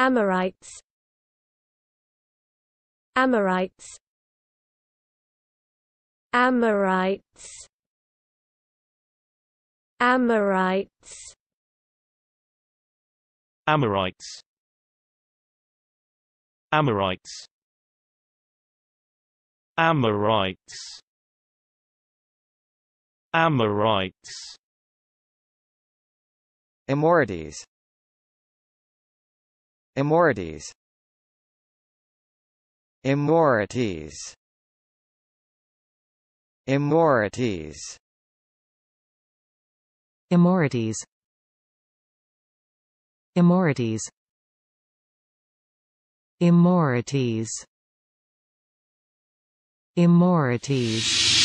Amorites Amorites Amorites Amorites Amorites Amorites Amorites Amorites Amorites Immorities Immorities Immorities Immorities Immorities Immorities Immorities